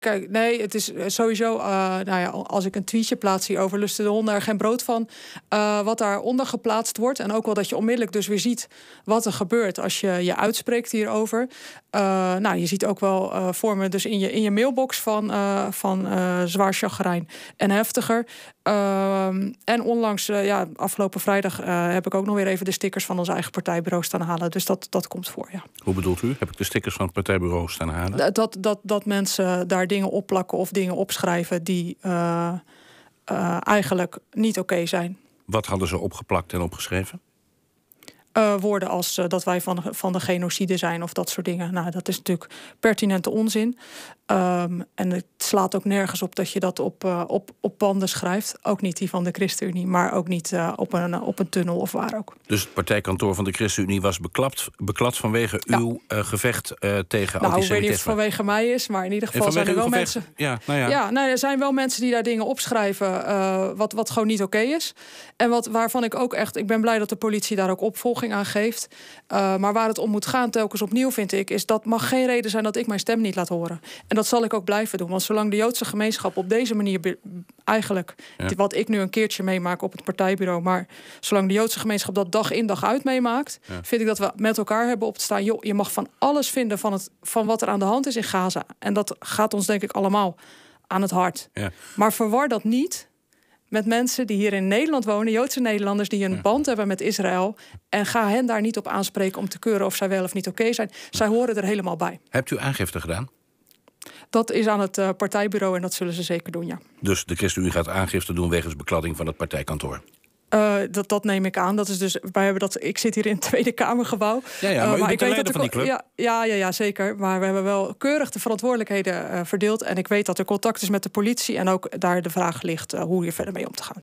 Kijk, nee, het is eh, sowieso. Eh, nou ja, als ik een tweetje plaats hierover, lusten de honden er geen brood van. Uh, wat daaronder geplaatst wordt. En ook wel dat je onmiddellijk dus weer ziet wat er gebeurt als je je uitspreekt hierover. nou, je ziet ook wel vormen dus in je, in je mailbox van, van zwaar chagrijn en heftiger. Ehm, en onlangs, ja, afgelopen vrijdag heb ik ook nog weer even de stickers van ons eigen partijbureau staan halen. Dus dat, dat komt voor, ja. Hoe bedoelt u? Heb ik de stickers van het partijbureau staan halen? Dat, dat, dat mensen daar dingen opplakken of dingen opschrijven die eh, eh, eigenlijk niet oké zijn. Wat hadden ze opgeplakt en opgeschreven? Eh, woorden als dat wij van, van de genocide zijn of dat soort dingen. Nou, dat is natuurlijk pertinente onzin. Ehm, en het slaat ook nergens op dat je dat op, eh, op, op panden schrijft. Ook niet die van de ChristenUnie, maar ook niet eh, op, een, op een tunnel of waar ook. Dus het partijkantoor van de ChristenUnie was beklapt, beklad vanwege uw eh, gevecht tegen nou, Ik weet niet of het vanwege mij is, maar in ieder geval zijn er wel mensen. Ja, nou ja. ja nou, er zijn wel mensen die daar dingen opschrijven wat, wat gewoon niet oké is. En wat, waarvan ik ook echt. Ik ben blij dat de politie daar ook opvolging aan geeft. maar waar het om moet gaan, telkens opnieuw, vind ik, is dat mag geen reden zijn dat ik mijn stem niet laat horen. En dat zal ik ook blijven doen. Want zolang de Joodse gemeenschap op deze manier eigenlijk, wat ik nu een keertje meemaak op het partijbureau, maar zolang de Joodse gemeenschap dat dag in dag uit meemaakt, vind ik dat we met elkaar hebben op te staan. Joh, je mag van alles vinden van, het, van wat er aan de hand is in Gaza. En dat gaat ons denk ik allemaal aan het hart. Maar verwar dat niet met mensen die hier in Nederland wonen, Joodse Nederlanders die een band hebben met Israël. En ga hen daar niet op aanspreken om te keuren of zij wel of niet oké zijn. Zij horen er helemaal bij. Hebt u aangifte gedaan? Dat is aan het eh, partijbureau en dat zullen ze zeker doen, ja. Dus de ChristenUnie gaat aangifte doen wegens bekladding van het partijkantoor? Eh, dat, dat neem ik aan. Dat is dus, wij hebben dat, ik zit hier in het Tweede Kamergebouw. Ja, ja maar, eh, ik weet dat van die club. Ja, ja, ja, zeker. Maar we hebben wel keurig de verantwoordelijkheden verdeeld. En ik weet dat er contact is met de politie. En ook daar de vraag ligt hoe hier verder mee om te gaan.